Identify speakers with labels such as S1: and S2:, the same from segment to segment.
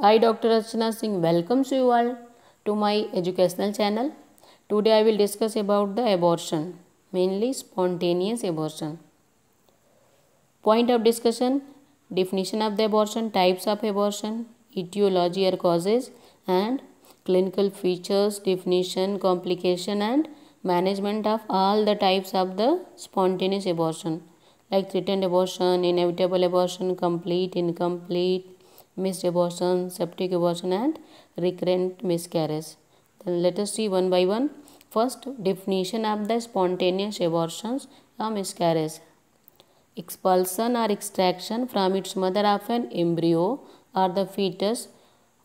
S1: I Dr. Rachna Singh welcomes you all to my educational channel. Today I will discuss about the abortion, mainly spontaneous abortion. Point of discussion, definition of the abortion, types of abortion, etiology or causes and clinical features, definition, complication and management of all the types of the spontaneous abortion like threatened abortion, inevitable abortion, complete, incomplete, missed abortion, septic abortion and recurrent miscarriage. Then let us see one by one. First, definition of the spontaneous abortions or miscarriage. Expulsion or extraction from its mother of an embryo or the fetus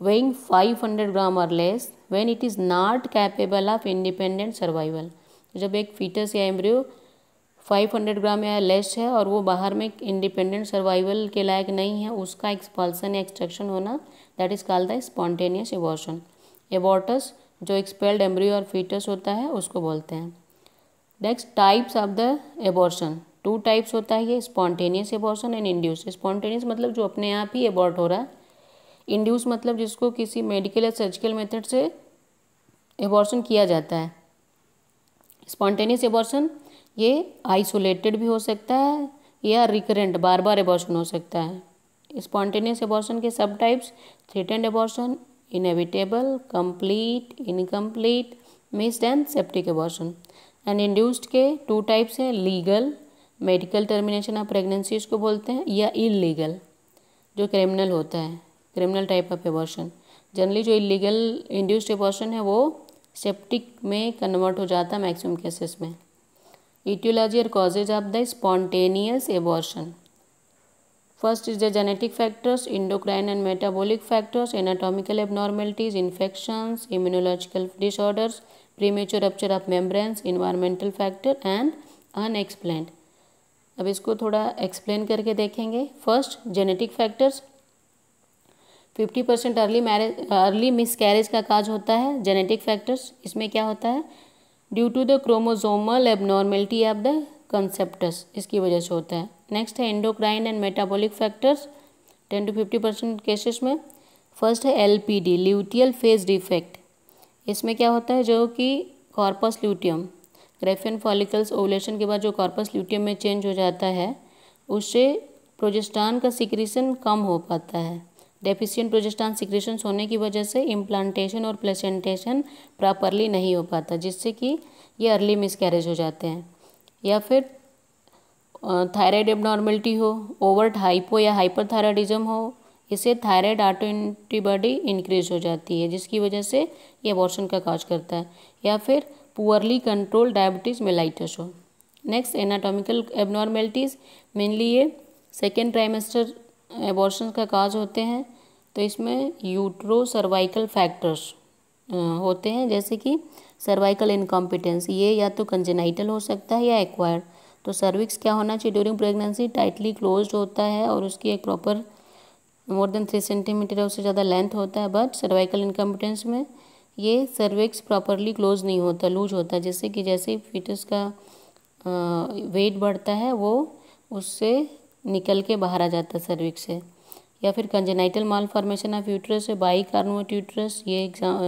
S1: weighing 500 gram और less when it is not capable of independent survival. जब एक fetus या embryo 500 ग्राम या less है और वो बाहर में इंडिपेंडेंट सर्वाइवल के लायक नहीं है उसका एक्सपल्सन या एक्सट्रैक्शन होना that is called the spontaneous abortion abortus जो एक्सपेल्ड एम्ब्रियो और फीटस होता है उसको बोलते हैं next types of the abortion two types होता है ये spontaneous abortion and induce spontaneous मतलब जो अपने आप ही एबॉर्ट हो रहा है इंड्यूस मतलब जिसको किसी मेडिकल या सर्जिकल मेथड से एबॉर्शन किया जाता है स्पॉन्टेनियस एबॉर्शन ये आइसोलेटेड भी हो सकता है या रिकरेंट बार बार एबॉर्शन हो सकता है स्पॉन्टेनियस एबॉर्शन के सब types threatened abortion inevitable complete incomplete missed and septic abortion and induced के टू टाइप्स हैं legal medical termination of pregnancy को बोलते हैं या इलीगल जो क्रिमिनल होता है criminal type of abortion generally जो इलीगल इंड्यूस्ड एबॉर्शन है वो सेप्टिक में कन्वर्ट हो जाता है मैक्सिमम केसेस में इटिओलजर कजेज अब the spontaneous abortion first is the genetic factors endocrine and metabolic factors anatomical abnormalities infection immunological disorders premature rupture of membranes environmental factor and unexplained अब इसको थोड़ा explain करके देखेंगे first genetic factors fifty percent early marriage early miscarriage का cause होता है genetic factors इसमें क्या होता है due to the chromosomal abnormality of the conceptus इसकी वजह से होता है नेक्स्ट है endocrine and metabolic factors ten to fifty percent cases में फर्स्ट है L P D luteal phase defect इसमें क्या होता है जो कि corpus luteum Graafian follicles ovulation के बाद जो कॉर्पस ल्यूटियम में चेंज हो जाता है उससे प्रोजेस्टान का सिक्रीशन कम हो पाता है डेफिशिएंट प्रोजेस्टान सिक्रेशन होने की वजह से इम्प्लांटेशन और प्लेसेंटेशन प्रॉपरली नहीं हो पाता जिससे कि ये अर्ली मिसकैरेज हो जाते हैं या फिर थायराइड एबनॉर्मेलिटी हो ओवर हाइपो या हाइपरथायराइडिज्म हो इससे थायराइड आटो एंटीबॉडी इंक्रीज हो जाती है जिसकी वजह से ये अबॉर्शन का काज करता है या फिर पुअरली कंट्रोल डायबिटीज़ मेलाइटस हो नेक्स्ट एनाटॉमिकल एबनॉर्मेलिटीज़ मेनली ये सेकेंड ट्राइमेस्टर एबॉर्शन का काज होते हैं तो इसमें यूट्रो सर्वाइकल फैक्टर्स होते हैं जैसे कि सर्वाइकल इनकॉम्पिटेंस ये या तो कंजेनाइटल हो सकता है या एक्वायर्ड तो सर्विक्स क्या होना चाहिए ड्यूरिंग प्रेगनेंसी टाइटली क्लोज होता है और उसकी एक proper more than three centimetre उससे ज़्यादा लेंथ होता है बट सर्वाइकल इनकम्पिटेंस में ये सर्विक्स प्रॉपरली क्लोज नहीं होता लूज होता है जैसे कि जैसे फिटस का वेट बढ़ता है वो उससे निकल के बाहर आ जाता है सर्विक्स से या फिर congenital malformation of uterus by कार्नोट ये एग्जाम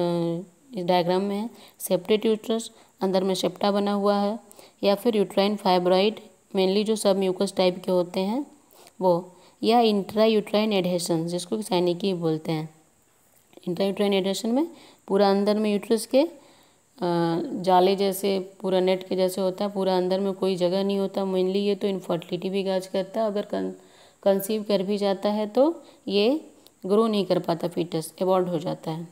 S1: इस डायग्राम में है सेप्टे यूट्रस अंदर में सेप्टा बना हुआ है या फिर यूट्राइन फाइब्रॉइड मेनली जो सब म्यूकस टाइप के होते हैं वो या इंट्रा यूट्राइन एडहेशन जिसको सैनिकी बोलते हैं इंट्रा यूट्राइन एडहेशन में पूरा अंदर में यूट्रस के जाले जैसे पूरा नेट के जैसे होता है पूरा अंदर में कोई जगह नहीं होता मेनली ये तो इनफर्टिलिटी भी गाज करता है अगर कं कंसीव कर भी जाता है तो ये ग्रो नहीं कर पाता फीटस एवॉल्व हो जाता है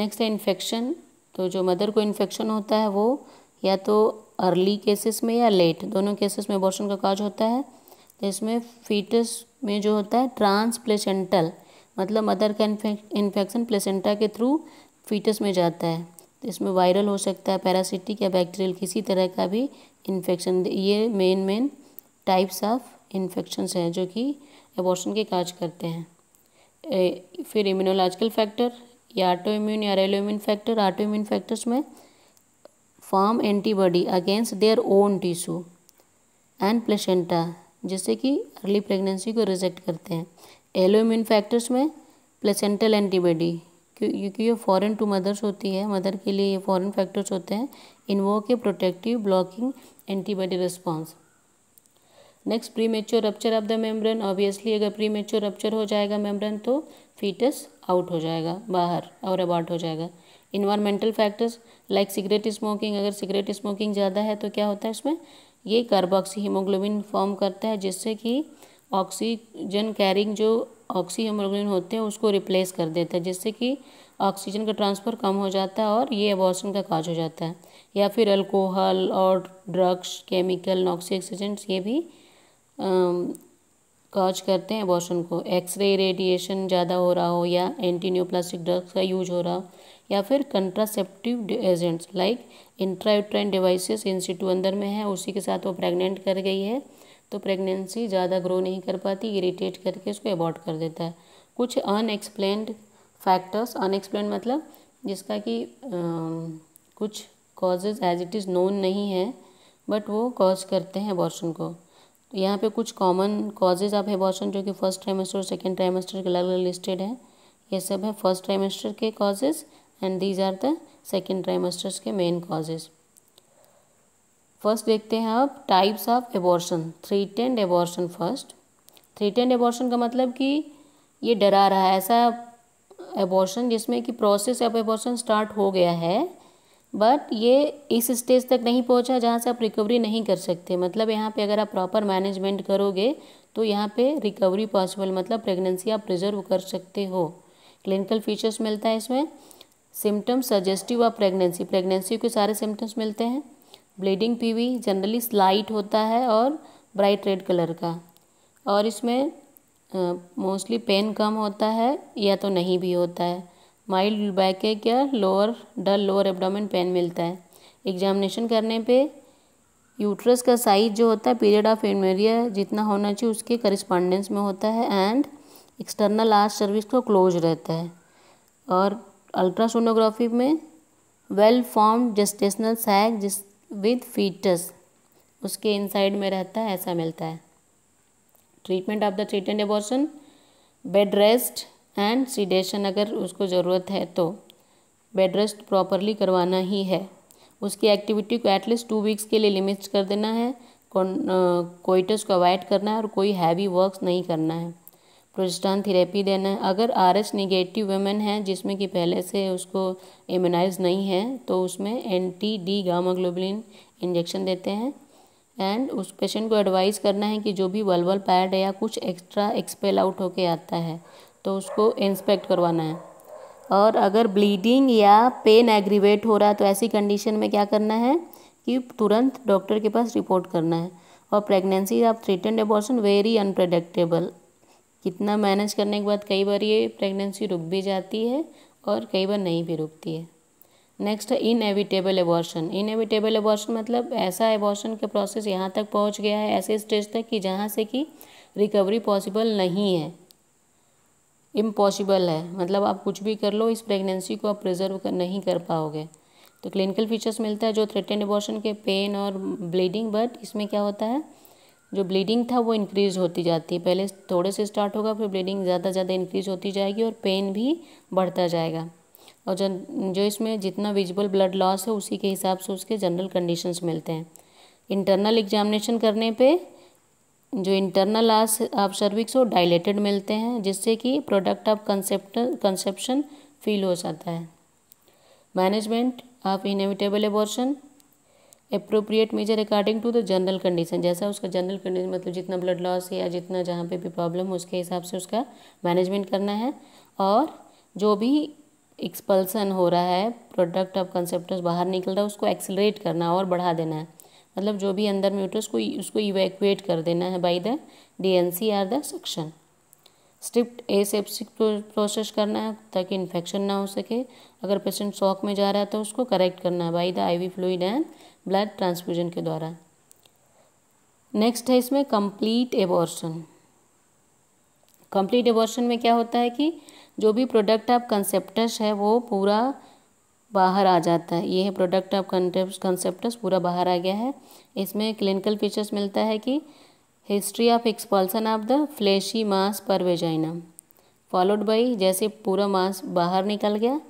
S1: नेक्स्ट है इन्फेक्शन तो जो मदर को इन्फेक्शन होता है वो या तो अर्ली केसेस में या लेट दोनों केसेस में एबॉर्शन का काज होता है तो इसमें फीटस में जो होता है ट्रांसप्लेसेंटल मतलब मदर का इन्फेक्शन प्लेसेंटा के थ्रू फीटस में जाता है तो इसमें वायरल हो सकता है पैरासिटिक या बैक्टीरियल किसी तरह का भी इन्फेक्शन ये main main types of infections हैं जो कि एबॉर्शन के काज करते हैं ए, फिर इम्यूनोलॉजिकल फैक्टर या आटो इम्यून या allo immune factor auto immune factors में form antibody against their own tissue and placenta जैसे कि अर्ली प्रेगनेंसी को रिजेक्ट करते हैं एलो इम्यून फैक्टर्स में प्लेसेंटल एंटीबॉडी क्योंकि ये फॉरेन टू मदर्स होती है मदर के लिए ये फॉरेन फैक्टर्स होते हैं इन वो के protective blocking antibody response next premature rupture of the membrane obviously अगर प्री मेच्योर रप्चर हो जाएगा मेम्ब्रेन तो फीटस आउट हो जाएगा बाहर और अबाउट हो जाएगा environmental factors like cigarette smoking अगर सिगरेट स्मोकिंग ज़्यादा है तो क्या होता है इसमें ये कार्बोक्सी हीमोग्लोबिन फॉर्म करता है जिससे कि ऑक्सीजन कैरिंग जो ऑक्सी हीमोग्लोबिन होते हैं उसको रिप्लेस कर देता है जिससे कि ऑक्सीजन का ट्रांसफ़र कम हो जाता है और ये एबॉर्शन का काज हो जाता है या फिर अल्कोहल और ड्रग्स केमिकल नॉक्सी एक्सीजेंट्स ये भी कॉज करते हैं अबॉर्शन को एक्सरे रेडिएशन ज़्यादा हो रहा हो या एंटी न्यूप्लास्टिक ड्रग्स का यूज हो रहा हो या फिर contraceptive agents like intrauterine devices in situ अंदर में है उसी के साथ वो प्रेग्नेंट कर गई है तो प्रेगनेंसी ज़्यादा ग्रो नहीं कर पाती इरीटेट करके उसको एबॉर्ट कर देता है कुछ अनएक्सप्लेंड फैक्टर्स अनएक्सप्लेंड मतलब जिसका कि कुछ causes as it is known नहीं है बट वो कॉज करते हैं अबॉर्शन को यहाँ पे कुछ कॉमन कॉजेज़ ऑफ एबॉर्शन जो कि फर्स्ट ट्राइमेस्टर और सेकेंड ट्राइमेस्टर के अलग अलग लिस्टेड है ये सब है फर्स्ट ट्राइमेस्टर के causes and these are the second trimesters के मेन कॉजेज़ फर्स्ट देखते हैं आप types of abortion threatened abortion first threatened abortion का मतलब कि ये डरा रहा है ऐसा एबॉर्शन जिसमें कि प्रोसेस ऑफ एबॉर्शन स्टार्ट हो गया है बट ये इस स्टेज तक नहीं पहुंचा जहाँ से आप रिकवरी नहीं कर सकते मतलब यहाँ पे अगर आप प्रॉपर मैनेजमेंट करोगे तो यहाँ पे रिकवरी पॉसिबल मतलब प्रेगनेंसी आप प्रिजर्व कर सकते हो क्लिनिकल फीचर्स मिलता है इसमें symptoms suggestive of pregnancy pregnancy के सारे सिम्टम्स मिलते हैं ब्लीडिंग पीवी जनरली स्लाइट होता है और ब्राइट रेड कलर का और इसमें मोस्टली पेन कम होता है या तो नहीं भी होता है माइल्ड बैक के क्या lower dull lower abdomen pain मिलता है एग्जामिनेशन करने पे यूट्रस का साइज जो होता है पीरियड ऑफ एनमेरिया जितना होना चाहिए उसके करिस्पॉन्डेंस में होता है एंड एक्सटर्नल लास्ट सर्विस को क्लोज रहता है और अल्ट्रासोनोग्राफी में वेल फॉर्म जस्टेशनल सैक जिस विद फीटस उसके इनसाइड में रहता है ऐसा मिलता है treatment of the treat and bed rest and sedation अगर उसको ज़रूरत है तो बेड रेस्ट प्रॉपरली करवाना ही है उसकी एक्टिविटी को एटलीस्ट टू वीक्स के लिए लिमिट कर देना है कोइटस को अवॉइड करना है और कोई हैवी वर्क नहीं करना है प्रोजिस्टान थेरेपी देना है अगर आर एस निगेटिव वेमेन है जिसमें कि पहले से उसको इम्यूनाइज नहीं है तो उसमें एंटी डी गामा इंजेक्शन देते हैं एंड उस पेशेंट को एडवाइस करना है कि जो भी वलवल पैड या कुछ एक्स्ट्रा एक्सपेल आउट होके आता है तो उसको इंस्पेक्ट करवाना है और अगर ब्लीडिंग या पेन एग्रीवेट हो रहा है तो ऐसी कंडीशन में क्या करना है कि तुरंत डॉक्टर के पास रिपोर्ट करना है और प्रेगनेंसी आप थ्रेटेंड एबॉर्सन वेरी अनप्रडिक्टेबल कितना मैनेज करने के बाद कई बार ये प्रेगनेंसी रुक भी जाती है और कई बार नहीं भी रुकती है नेक्स्ट है इनएविटेबल एबॉर्शन इनएविटेबल एबॉर्शन मतलब ऐसा एबॉर्शन का प्रोसेस यहाँ तक पहुँच गया है ऐसे स्टेज तक कि जहाँ से कि रिकवरी पॉसिबल नहीं है इम्पॉसिबल है मतलब आप कुछ भी कर लो इस प्रेगनेंसी को आप प्रिजर्व कर नहीं कर पाओगे तो क्लिनिकल फीचर्स मिलता है जो थ्रेटेंड एबॉर्शन के पेन और ब्लीडिंग बट इसमें क्या होता है जो ब्लीडिंग था वो इंक्रीज़ होती जाती है पहले थोड़े से स्टार्ट होगा फिर ब्लीडिंग ज़्यादा ज़्यादा इंक्रीज़ होती जाएगी और पेन भी बढ़ता जाएगा और जन जो इसमें जितना विजिबल ब्लड लॉस है उसी के हिसाब से उसके जनरल कंडीशंस मिलते हैं इंटरनल एग्जामिनेशन करने पे जो इंटरनल आस आप सर्विक्स वो डायलेटेड मिलते हैं जिससे कि product of concept conception feel हो जाता है management of inevitable abortion appropriate measure according to the general condition जैसा उसका जनरल कंडीशन मतलब जितना ब्लड लॉस है या जितना जहाँ पे भी प्रॉब्लम हो उसके हिसाब से उसका मैनेजमेंट करना है और जो भी एक्सपल्सन हो रहा है प्रोडक्ट ऑफ कंसेप्ट बाहर निकल रहा है उसको एक्सलरेट करना और बढ़ा देना है मतलब जो भी अंदर में उठे उसको इवैक्यूएट कर देना है by the D N C or the suction strict aseptic process करना है ताकि इन्फेक्शन ना हो सके अगर पेशेंट शॉक में जा रहा है तो उसको करेक्ट करना है by the V fluid and blood transfusion के द्वारा नेक्स्ट है इसमें कंप्लीट एबॉर्शन कंप्लीट एबॉर्शन में क्या होता है कि जो भी प्रोडक्ट आप कंसेप्टस है वो पूरा बाहर आ जाता है ये है प्रोडक्ट ऑफ कंसेप्टस पूरा बाहर आ गया है इसमें क्लिनिकल फीचर्स मिलता है कि history of expulsion of the fleshy mass per vagina followed by जैसे पूरा मास बाहर निकल गया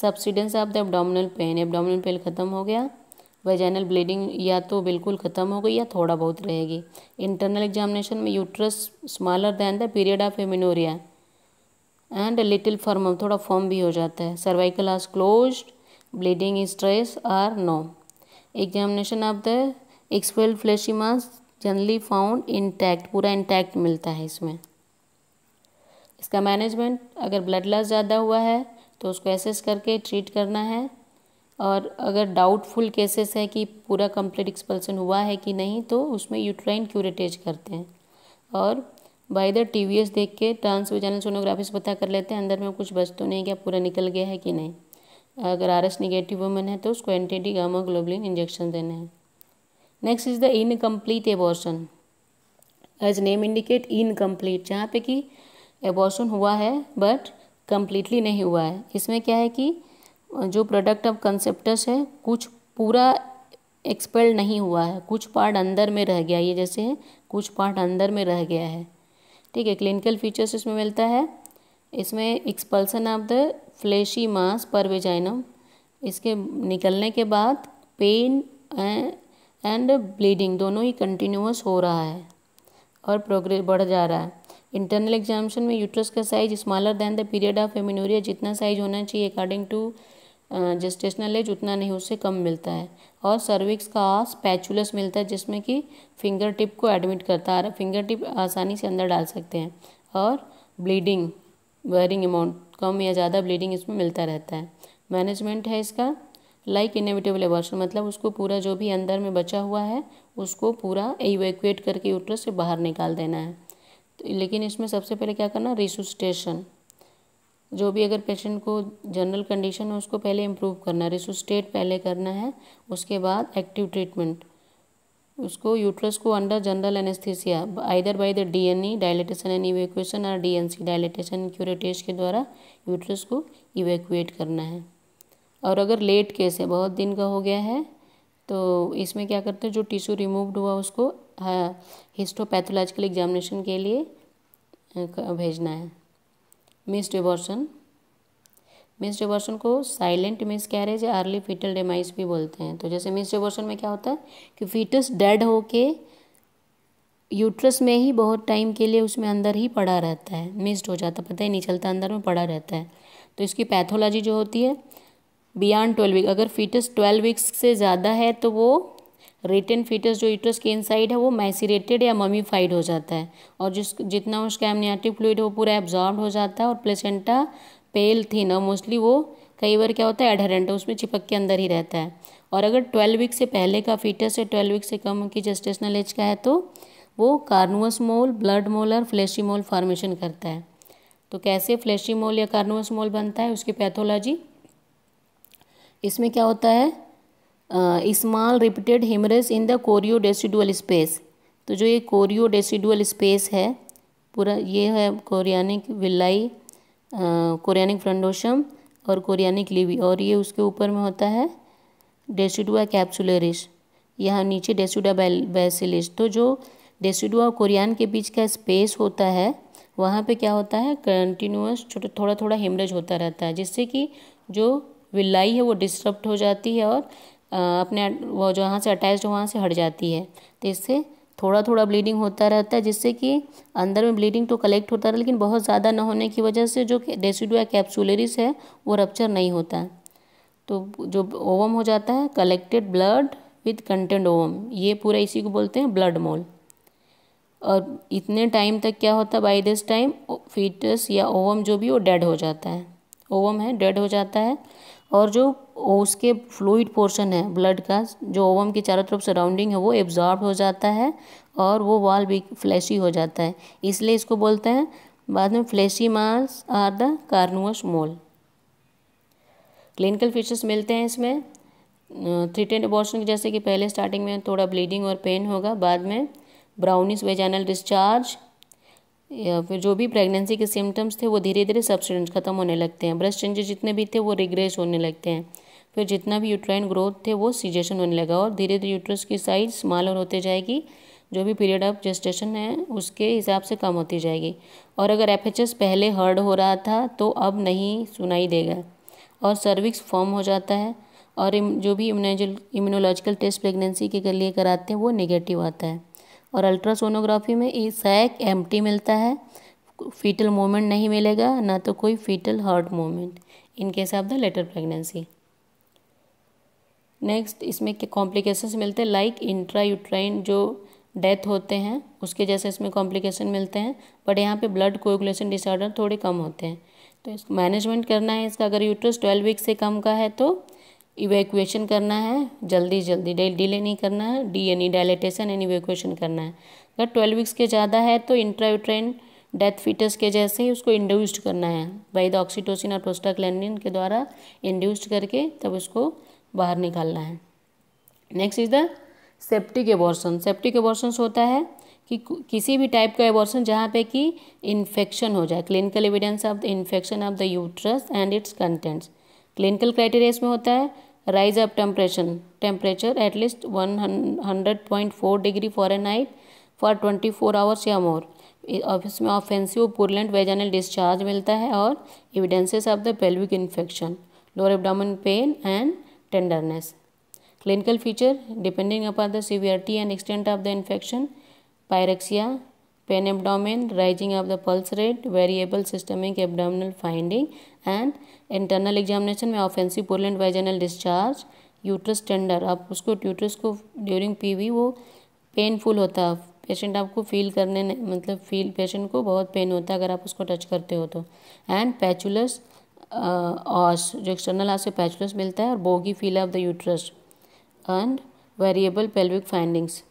S1: subsidence of the abdominal pain abdominal pain ख़त्म हो गया वेजाइनल ब्लीडिंग या तो बिल्कुल ख़त्म हो गई या थोड़ा बहुत रहेगी इंटरनल एग्जामिनेशन में uterus smaller than the period of amenorrhoea and little form थोड़ा फॉर्म भी हो जाता है cervical os closed bleeding stress are no. Examination of the expelled fleshy mass generally found intact पूरा इंटैक्ट मिलता है इसमें इसका मैनेजमेंट अगर ब्लड लॉस ज़्यादा हुआ है तो उसको एसेस करके ट्रीट करना है और अगर डाउटफुल केसेस है कि पूरा कंप्लीट एक्सपल्सन हुआ है कि नहीं तो उसमें यूट्राइन क्यूरेटेज करते हैं और by the T V S देख के ट्रांसविजानल सोनोग्राफी से पता कर लेते हैं अंदर में कुछ बच तो नहीं क्या पूरा निकल गया है कि नहीं अगर आर एस निगेटिव वुमेन है तो उसको एंटी गामोग्लोबलिन इंजेक्शन देने हैं next is the incomplete abortion as name indicate incomplete जहाँ पे कि एबॉर्सन हुआ है बट कम्प्लीटली नहीं हुआ है इसमें क्या है कि जो प्रोडक्ट ऑफ कंसेप्टस है कुछ पूरा एक्सपेल्ड नहीं हुआ है कुछ पार्ट अंदर में रह गया ये जैसे कुछ पार्ट अंदर में रह गया है ठीक है क्लिनिकल फीचर्स इसमें मिलता है इसमें expulsion of the fleshy mass per vaginam इसके निकलने के बाद पेन एंड ब्लीडिंग दोनों ही कंटिन्यूस हो रहा है और प्रोग्रेस बढ़ जा रहा है इंटरनल एग्जामेशन में यूट्रस का size smaller than the period of amenorrhoea जितना साइज होना चाहिए अकॉर्डिंग टू जस्टेशनल एज उतना नहीं उससे कम मिलता है और सर्विक्स का आस पैचुलस मिलता है जिसमें कि फिंगर टिप को एडमिट करता है फिंगर टिप आसानी से अंदर डाल सकते हैं और ब्लीडिंग वेयरिंग अमाउंट कम या ज़्यादा ब्लीडिंग इसमें मिलता रहता है मैनेजमेंट है इसका लाइक इनेविटेबल एबॉर्शन मतलब उसको पूरा जो भी अंदर में बचा हुआ है उसको पूरा इवेक्यूएट करके यूट्रस से बाहर निकाल देना है तो लेकिन इसमें सबसे पहले क्या करना रिसुस्टेशन जो भी अगर पेशेंट को जनरल कंडीशन है उसको पहले इम्प्रूव करना है रिसुस्टेट पहले करना है उसके बाद एक्टिव ट्रीटमेंट उसको यूट्रस को under general anaesthesia either by the D and E dilatation and evacuation और डीएनसी डायलेटेशन क्यूरेटेज के द्वारा यूट्रस को इवेक्यूएट करना है और अगर लेट केस है बहुत दिन का हो गया है तो इसमें क्या करते हैं जो टिश्यू रिमूव्ड हुआ उसको हिस्टोपैथोलॉजिकल हाँ, एग्जामिनेशन के लिए भेजना है मिस्ड एबॉर्शन मिस्ड एबॉर्शन को साइलेंट मिस कैरेज या अर्ली फीटल डेमाइस भी बोलते हैं तो जैसे मिस्ड एबॉर्शन में क्या होता है कि फीटस डेड होके यूट्रस में ही बहुत टाइम के लिए उसमें अंदर ही पड़ा रहता है मिस्ड हो जाता पता ही नहीं चलता अंदर में पड़ा रहता है तो इसकी पैथोलॉजी जो होती है बियॉन्ड ट्वेल्व वीक अगर फीटस ट्वेल्व वीक्स से ज़्यादा है तो वो रिटर्न फीटस जो यूट्रस के इनसाइड है वो मैसीरेटेड या ममीफाइड हो जाता है और जिस जितना उसका एमनियाटिक फ्लूड वो पूरा एब्जॉर्ब हो जाता है और प्लेसेंटा पेल थी ना मोस्टली वो कई बार क्या होता है एडहरेंट उसमें चिपक के अंदर ही रहता है और अगर ट्वेल्व वीक से पहले का फीटस है ट्वेल्व वीक से कम की जेस्टेशनल एज का है तो वो कार्नुअस मोल ब्लड मोल और फ्लैशी मोल फॉर्मेशन करता है तो कैसे फ्लैशी मोल या कार्नुअस मोल बनता है उसकी पैथोलॉजी इसमें क्या होता है small repeated haemorrhage in the chorio decidual space तो जो ये कोरियो डेसिडुअल स्पेस है पूरा ये है कोरियानिक विलाई कोरियानिक फ्रंडोशम और कोरियानिक लिवी और ये उसके ऊपर में होता है डेसिडुआ कैप्सुलरिस यहाँ नीचे डेसिडा बैसिलिस तो जो डेसिडुआ और कोरियान के बीच का स्पेस होता है वहाँ पे क्या होता है कंटिन्यूस छोटा थोड़ा थोड़ा हेमरेज होता रहता है जिससे कि जो विलाई है वो डिस्टर्ब हो जाती है और अपने वो जहाँ से अटैच वहाँ से हट जाती है तो इससे थोड़ा थोड़ा ब्लीडिंग होता रहता है जिससे कि अंदर में ब्लीडिंग तो कलेक्ट होता रहा लेकिन बहुत ज़्यादा न होने की वजह से जो डेसिडू या कैप्सुलरिस है वो रप्चर नहीं होता है तो जो ओवम हो जाता है collected blood with content ovum ये पूरा इसी को बोलते हैं ब्लड मोल और इतने टाइम तक क्या होता है बाई दिस टाइम फीटस या ओवम जो भी वो डेड हो जाता है ओवम है डेड हो जाता है और जो उसके फ्लूड पोर्शन है ब्लड का जो ओवम के चारों तरफ सराउंडिंग है वो एब्जॉर्ब हो जाता है और वो वाल भी फ्लैशी हो जाता है इसलिए इसको बोलते हैं बाद में fleshy mass or the carneous mole clinical features मिलते हैं इसमें थ्रीटेड अबॉर्शन जैसे कि पहले स्टार्टिंग में थोड़ा ब्लीडिंग और पेन होगा बाद में ब्राउनिस वेजानल डिस्चार्ज या फिर जो भी प्रेगनेंसी के सिम्टम्स थे वो धीरे धीरे सब्सटेंस ख़त्म होने लगते हैं ब्रेस्ट चेंजेस जितने भी थे वो रिग्रेस होने लगते हैं फिर जितना भी यूट्राइन ग्रोथ थे वो सीजेशन होने लगा और धीरे धीरे यूट्रस की साइज स्मॉलर होते जाएगी जो भी पीरियड ऑफ जेस्टेशन है उसके हिसाब से कम होती जाएगी और अगर एफ पहले हर्ड हो रहा था तो अब नहीं सुनाई देगा और सर्विक्स फॉर्म हो जाता है और जो भी इम्यूनोलॉजिकल टेस्ट प्रेगनेंसी के लिए कराते हैं वो निगेटिव आता है और अल्ट्रासोनोग्राफी में ई सैक एम्प्टी मिलता है फीटल मोमेंट नहीं मिलेगा ना तो कोई foetal heart movement in case of the later pregnancy next इसमें क्या कॉम्प्लिकेशंस मिलते हैं लाइक इंट्रा यूट्राइन जो डेथ होते हैं उसके जैसे इसमें कॉम्प्लिकेशन मिलते हैं बट यहाँ पे ब्लड कोगुलेशन डिसऑर्डर थोड़े कम होते हैं तो इसको मैनेजमेंट करना है इसका अगर यूट्रस ट्वेल्व वीक से कम का है तो इवैक्यूएशन करना है जल्दी जल्दी डिले नहीं करना है डी यानी डायलिटेशन एंड इवैक्यूएशन करना है अगर ट्वेल्व वीक्स के ज़्यादा है तो इंट्राउट्रेन डेथ फिटस के जैसे ही उसको इंड्यूस्ड करना है बाई द ऑक्सीटोसिन और प्रोस्टाक्लैंडिन के द्वारा इंड्यूस्ड करके तब उसको बाहर निकालना है next is the septic abortion septic abortion होता है कि किसी भी टाइप का एबॉर्सन जहाँ पे कि इन्फेक्शन हो जाए clinical evidence of the infection of the uterus and its contents clinical criteria इसमें होता है rise temperature temperature at least one hundred point four degree for an degree for twenty four hours या more इसमें offensive पुरलेंट vaginal discharge मिलता है और evidences of the pelvic infection lower abdomen pain and tenderness clinical feature depending upon the severity and extent of the infection pyrexia pain abdomen rising of the pulse rate variable systemic abdominal finding and internal examination में offensive purulent vaginal discharge uterus tender आप उसको uterus को during PV वो painful होता है patient आपको feel करने मतलब फील पेशेंट को बहुत पेन होता है अगर आप उसको टच करते हो तो एंड पैचुलस ऑस जो एक्सटर्नल ऑस से पैचुलस मिलता है और boggy feel of the uterus and variable pelvic findings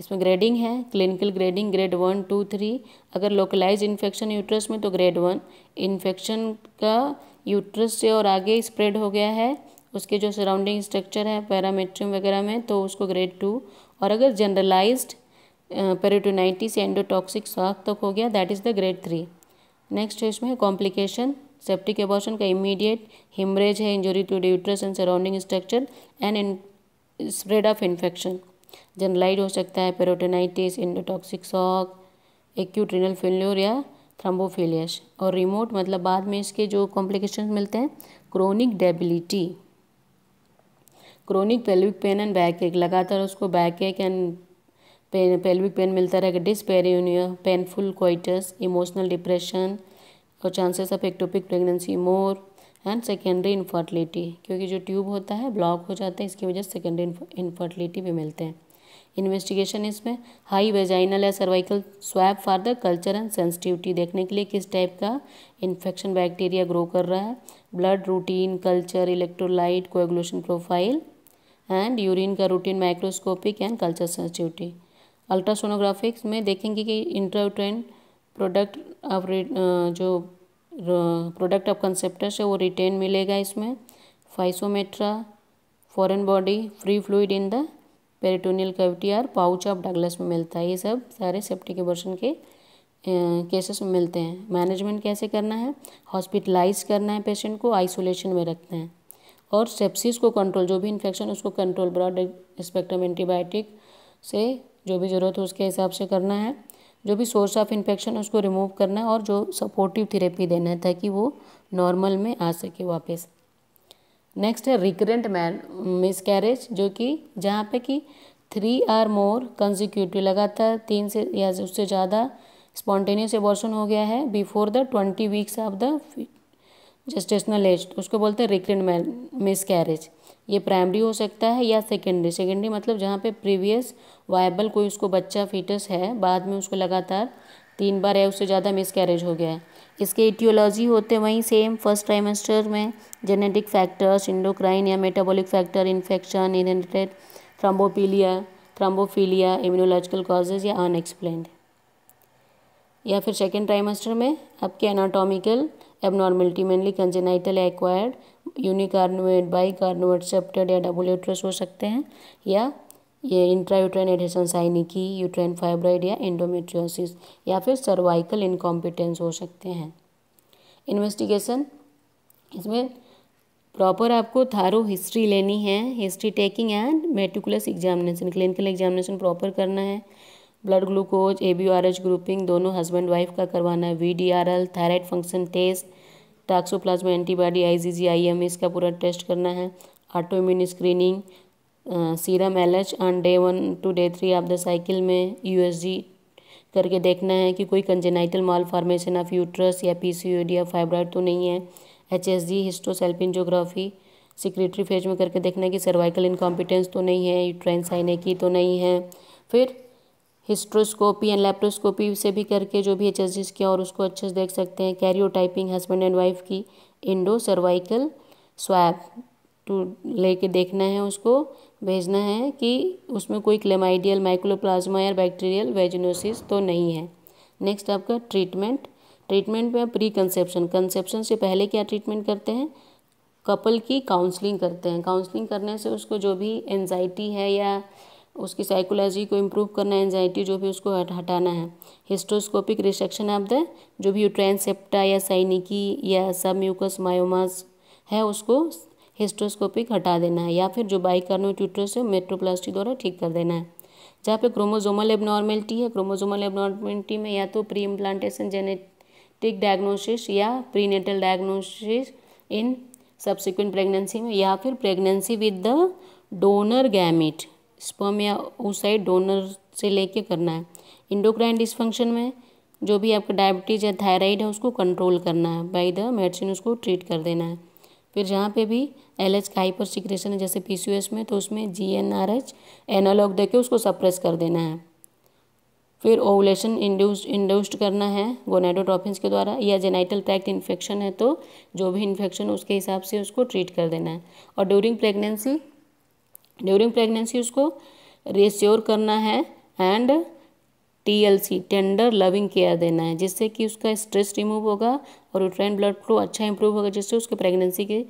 S1: इसमें ग्रेडिंग है clinical grading grade one two three अगर लोकलाइज इन्फेक्शन यूट्रस में तो ग्रेड वन इन्फेक्शन का यूट्रस से और आगे स्प्रेड हो गया है उसके जो सराउंडिंग स्ट्रक्चर है पैरामेट्रियम वगैरह में तो उसको ग्रेड टू और अगर जनरलाइज्ड पेरिटोनाइटिस एंडोटॉक्सिक स्वाग तक हो गया that is the grade three next है इसमें कॉम्प्लिकेशन सेप्टिक एबॉर्शन का इमीडिएट हिमरेज है injury to the uterus and surrounding structure and spread of infection generalised हो सकता है peritonitis endotoxic shock acute renal failure या थ्रम्बोफेलियस और रिमोट मतलब बाद में इसके जो कॉम्प्लिकेशन मिलते हैं chronic debility chronic pelvic pain and backache लगातार उसको बैक एक एंड पेन पेल्विक पेन मिलता रहेगा dyspareunia painful coitus emotional depression और chances of ectopic pregnancy more and secondary infertility क्योंकि जो ट्यूब होता है ब्लॉक हो जाता है इसकी वजह से सेकेंडरी इन्फर्टिलिटी भी मिलते हैं इन्वेस्टिगेशन इसमें हाई वेजाइनल या cervical swab for the culture and sensitivity देखने के लिए किस टाइप का इन्फेक्शन बैक्टीरिया ग्रो कर रहा है blood routine culture electrolyte coagulation profile and urine का routine microscopic and culture sensitivity ultrasonographics में देखेंगे कि इंट्राउट्रेन प्रोडक्ट ऑफ जो प्रोडक्ट ऑफ कंसेप्टस है वो रिटेन मिलेगा इसमें physometra foreign body free fluid in the peritoneal cavity or pouch of Douglas में मिलता है ये सब सारे सेप्टिक एबर्शन के केसेस में मिलते हैं मैनेजमेंट कैसे करना है हॉस्पिटलाइज करना है पेशेंट को आइसोलेशन में रखना है और सेप्सिस को कंट्रोल जो भी इन्फेक्शन उसको कंट्रोल ब्रॉड स्पेक्ट्रम एंटीबायोटिक से जो भी ज़रूरत हो उसके हिसाब से करना है जो भी सोर्स ऑफ इन्फेक्शन है उसको रिमूव करना है और जो सपोर्टिव थेरेपी देना है ताकि वो नॉर्मल में आ सके वापस नेक्स्ट है रिकरेंट मैन मिस कैरेज जो कि जहाँ पे कि थ्री आर मोर कंजिक्यूटिव लगातार तीन से या उससे ज़्यादा स्पॉन्टेनियस एबॉर्शन हो गया है before the twenty weeks of the gestational age उसको बोलते हैं रिकरेंट मैन मिस कैरेज ये प्राइमरी हो सकता है या सेकेंडरी सेकेंडरी मतलब जहाँ पे प्रीवियस वायबल कोई उसको बच्चा फीटस है बाद में उसको लगातार तीन बार या उससे ज़्यादा मिसकैरेज हो गया है इसके इटियोलॉजी होते हैं वहीं सेम फर्स्ट ट्राइमेस्टर में जेनेटिक फैक्टर्स इंडोक्राइन या metabolic factor infection inherited thrombophilia thrombophilia immunological causes या अनएक्सप्लेंड या फिर सेकेंड ट्राइमेस्टर में आपके anatomical abnormality mainly congenital acquired unicornuate bicornuate septate या डबल यूट्रस हो सकते हैं या ये intrauterine adhesion synechiae uterine fibroid या इंडोमेट्रियोसिस या फिर सर्वाइकल इनकॉम्पिटेंस हो सकते हैं इन्वेस्टिगेशन इसमें प्रॉपर आपको थारो हिस्ट्री लेनी है history taking and meticulous examination clinical examination proper करना है blood glucose A B R H grouping दोनों हस्बैंड वाइफ का करवाना है V D R L thyroid function test toxoplasma antibody IgG IgM इसका पूरा टेस्ट करना है auto immune screening serum LH on day one to day three of the cycle में USG करके देखना है कि कोई congenital malformation of uterus या डी या फाइब्राइड तो नहीं है H S G hysterosalpingography secretory phase में करके देखना है कि सर्वाइकल इनकॉम्पिटेंस तो नहीं है यूट्राइन साइनेकी तो नहीं है फिर हिस्ट्रोस्कोपी एंड लेप्टोस्कोपी से भी करके जो भी एच किया और उसको अच्छे से देख सकते हैं कैरियोटाइपिंग हस्बैंड एंड वाइफ की इंडो सर्वाइकल स्वैप टू लेके देखना है उसको भेजना है कि उसमें कोई क्लेमाइडियल माइक्रोप्लाज्मा या बैक्टीरियल वेजिनोसिस तो नहीं है नेक्स्ट आपका ट्रीटमेंट ट्रीटमेंट में प्री कंसेप्शन कंसेप्शन से पहले क्या ट्रीटमेंट करते हैं कपल की काउंसलिंग करते हैं काउंसलिंग करने से उसको जो भी एनजाइटी है या उसकी साइकोलॉजी को इम्प्रूव करना है एनजाइटी जो भी उसको हटाना है हिस्टोस्कोपिक रिसेक्शन ऑफ द जो भी यूट्रेन सेप्टा या साइनिकी या सब म्यूकस मायोमास है उसको हिस्टोस्कोपिक हटा देना है या फिर जो बाई कार्नोट है मेट्रोप्लास्टी द्वारा ठीक कर देना है जहाँ पे क्रोमोजोमल एबनॉर्मेलिटी है क्रोमोजोमल एबनॉर्मेलिटी में या तो प्री इम्प्लांटेशन जेनेटिक डायग्नोसिस या prenatal diagnosis in subsequent pregnancy में या फिर pregnancy with the donor gamete sperm या ओसाइड डोनर से लेके करना है इंडोक्राइन डिसफंक्शन में जो भी आपका डायबिटीज़ या थायराइड है उसको कंट्रोल करना है बाई द मेडिसिन उसको ट्रीट कर देना है फिर जहाँ पे भी एल एच का हाइपर सिक्रेशन है जैसे पी में तो उसमें G N R H analogue दे के उसको सप्रेस कर देना है फिर ओवलेशन इंड्यूस्ड इंड्यूस्ड करना है गोनाडोट्रॉफिन्स के द्वारा या जेनाइटल ट्रैक्ट इन्फेक्शन है तो जो भी इन्फेक्शन उसके हिसाब से उसको ट्रीट कर देना है और ड्यूरिंग प्रेगनेंसी ड्यूरिंग प्रेगनेंसी उसको रेस्योर करना है and TLC tender loving care देना है जिससे कि उसका स्ट्रेस रिमूव होगा और यूट्राइन ब्लड फ्लो अच्छा इंप्रूव होगा जिससे उसके प्रेगनेंसी के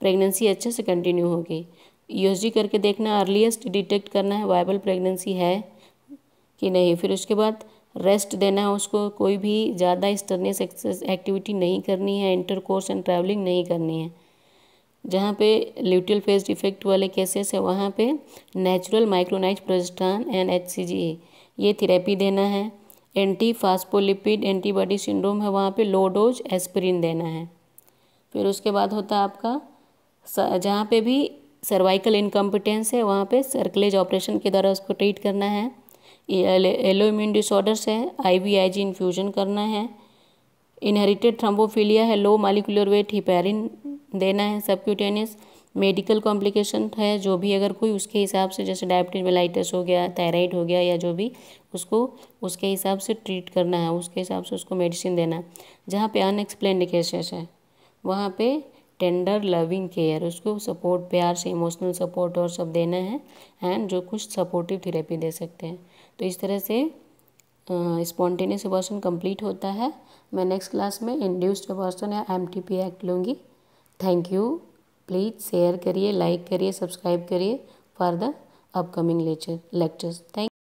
S1: प्रेगनेंसी अच्छे से कंटिन्यू होगी यूएसजी करके देखना अर्लीस्ट डिटेक्ट करना है वाइबल प्रेगनेंसी है कि नहीं फिर उसके बाद रेस्ट देना है उसको कोई भी ज़्यादा स्टरनेस एक्टिविटी नहीं करनी है इंटर कोर्स एंड ट्रैवलिंग नहीं करनी है जहाँ पे ल्यूटियल फेस डिफेक्ट वाले केसेस है वहाँ पे natural micronised progesterone and H ये थेरेपी देना है एंटी फास्पोलिपिड एंटीबॉडी सिंड्रोम है वहाँ पे लो डोज एस्पिरिन देना है फिर उसके बाद होता है आपका जहाँ पे भी सर्वाइकल इनकम्पिटेंस है वहाँ पे सर्कलेज ऑपरेशन के द्वारा उसको ट्रीट करना है एलो इम्यून डिसऑर्डर्स है आईवीआईजी इन्फ्यूजन करना है इनहेरिटेड थ्रम्बोफीलिया है लो मालिकुलर वेट हिपेरिन देना है सबक्यूटेनियस मेडिकल कॉम्प्लिकेशन है जो भी अगर कोई उसके हिसाब से जैसे डायबिटीज मेलाइटिस हो गया थायराइड हो गया या जो भी उसको उसके हिसाब से ट्रीट करना है उसके हिसाब से उसको मेडिसिन देना है जहाँ पे अनएक्सप्लेन केसेस है वहाँ पे टेंडर लविंग केयर उसको सपोर्ट प्यार से इमोशनल सपोर्ट और सब देना है एंड जो कुछ सपोर्टिव थेरेपी दे सकते हैं तो इस तरह से स्पॉन्टेनियस एबॉर्शन कम्प्लीट होता है मैं नेक्स्ट क्लास में इंड्यूस्ड एबॉर्शन या एम एक्ट लूँगी थैंक यू प्लीज़ शेयर करिए लाइक करिए सब्सक्राइब करिए for the upcoming lecture lectures thank